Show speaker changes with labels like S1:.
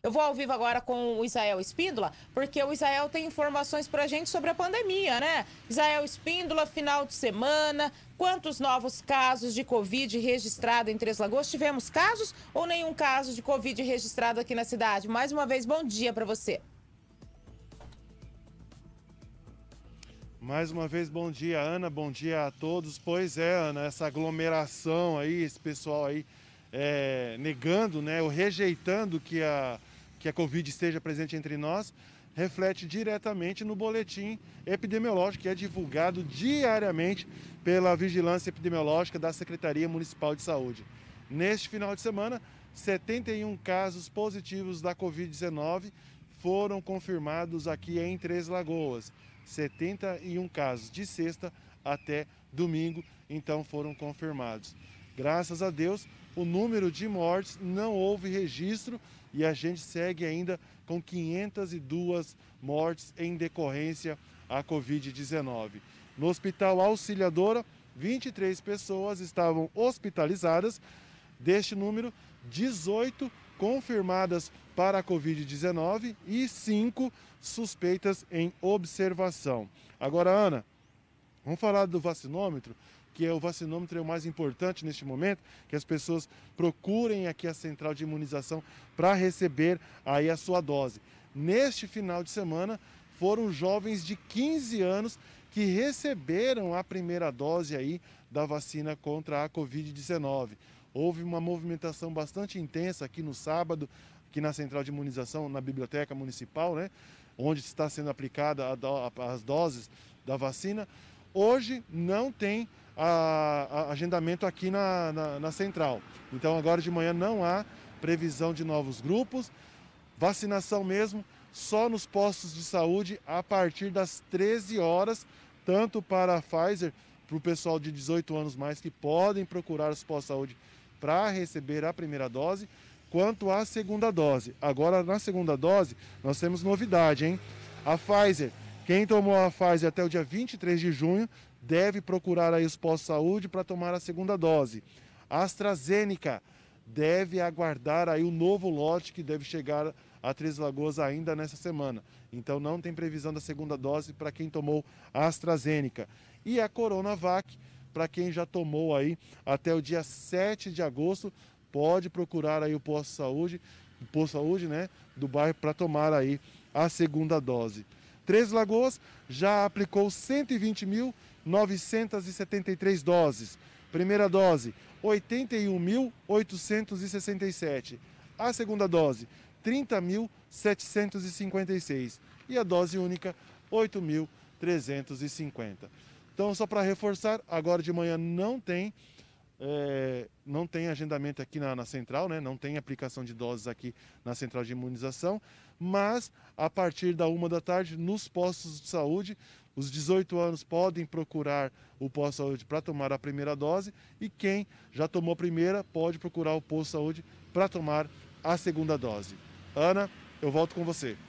S1: Eu vou ao vivo agora com o Israel Espíndola, porque o Israel tem informações para a gente sobre a pandemia, né? Israel Espíndola, final de semana, quantos novos casos de Covid registrado em Três Lagoas? Tivemos casos ou nenhum caso de Covid registrado aqui na cidade? Mais uma vez, bom dia para você.
S2: Mais uma vez, bom dia, Ana, bom dia a todos. Pois é, Ana, essa aglomeração aí, esse pessoal aí é, negando, né, ou rejeitando que a, que a Covid esteja presente entre nós reflete diretamente no boletim epidemiológico que é divulgado diariamente pela Vigilância Epidemiológica da Secretaria Municipal de Saúde. Neste final de semana, 71 casos positivos da Covid-19 foram confirmados aqui em Três Lagoas. 71 casos de sexta até domingo, então foram confirmados. Graças a Deus, o número de mortes não houve registro e a gente segue ainda com 502 mortes em decorrência à Covid-19. No Hospital Auxiliadora, 23 pessoas estavam hospitalizadas. Deste número, 18 confirmadas para a Covid-19 e 5 suspeitas em observação. Agora, Ana, vamos falar do vacinômetro? que é o vacinômetro é o mais importante neste momento, que as pessoas procurem aqui a central de imunização para receber aí a sua dose. Neste final de semana, foram jovens de 15 anos que receberam a primeira dose aí da vacina contra a Covid-19. Houve uma movimentação bastante intensa aqui no sábado, aqui na central de imunização, na biblioteca municipal, né? Onde está sendo aplicada do, as doses da vacina. Hoje não tem a, a, agendamento aqui na, na, na central. Então agora de manhã não há previsão de novos grupos. Vacinação mesmo só nos postos de saúde a partir das 13 horas, tanto para a Pfizer, para o pessoal de 18 anos mais que podem procurar os postos de saúde para receber a primeira dose, quanto à segunda dose. Agora, na segunda dose, nós temos novidade, hein? A Pfizer quem tomou a Pfizer até o dia 23 de junho deve procurar aí os postos de saúde para tomar a segunda dose. A AstraZeneca deve aguardar aí o novo lote que deve chegar a Três Lagoas ainda nessa semana. Então não tem previsão da segunda dose para quem tomou a AstraZeneca. E a Coronavac, para quem já tomou aí até o dia 7 de agosto, pode procurar aí o posto de saúde, o posto de saúde, né, do bairro para tomar aí a segunda dose. Três Lagoas já aplicou 120.973 doses. Primeira dose, 81.867. A segunda dose, 30.756. E a dose única, 8.350. Então, só para reforçar, agora de manhã não tem é, não tem agendamento aqui na, na, central, né? não tem aplicação de doses aqui na central de imunização, mas a partir da uma da tarde, nos postos de saúde, os 18 anos podem procurar o posto de saúde para tomar a primeira dose e quem já tomou a primeira pode procurar o posto de saúde para tomar a segunda dose. Ana, eu volto com você.